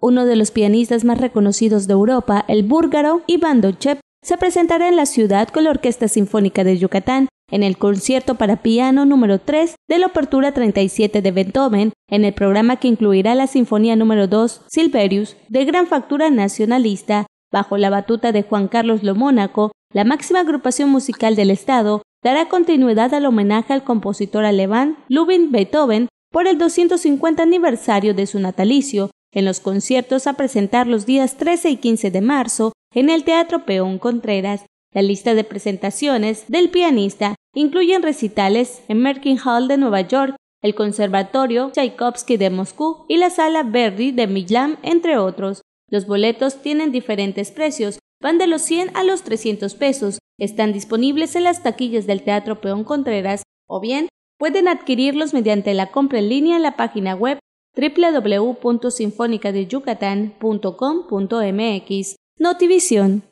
uno de los pianistas más reconocidos de Europa, el búlgaro Iván Dochev, se presentará en la ciudad con la Orquesta Sinfónica de Yucatán en el concierto para piano número 3 de la Apertura 37 de Beethoven, en el programa que incluirá la Sinfonía número 2 Silverius de gran factura nacionalista, bajo la batuta de Juan Carlos Lomónaco, la máxima agrupación musical del Estado dará continuidad al homenaje al compositor alemán Lubin Beethoven por el 250 aniversario de su natalicio, en los conciertos a presentar los días 13 y 15 de marzo en el Teatro Peón Contreras. La lista de presentaciones del pianista incluye recitales en Merkin Hall de Nueva York, el Conservatorio Tchaikovsky de Moscú y la Sala Verdi de Milán, entre otros. Los boletos tienen diferentes precios, van de los 100 a los 300 pesos, están disponibles en las taquillas del Teatro Peón Contreras o bien pueden adquirirlos mediante la compra en línea en la página web www.sinfonicadeyucatan.com.mx Notivision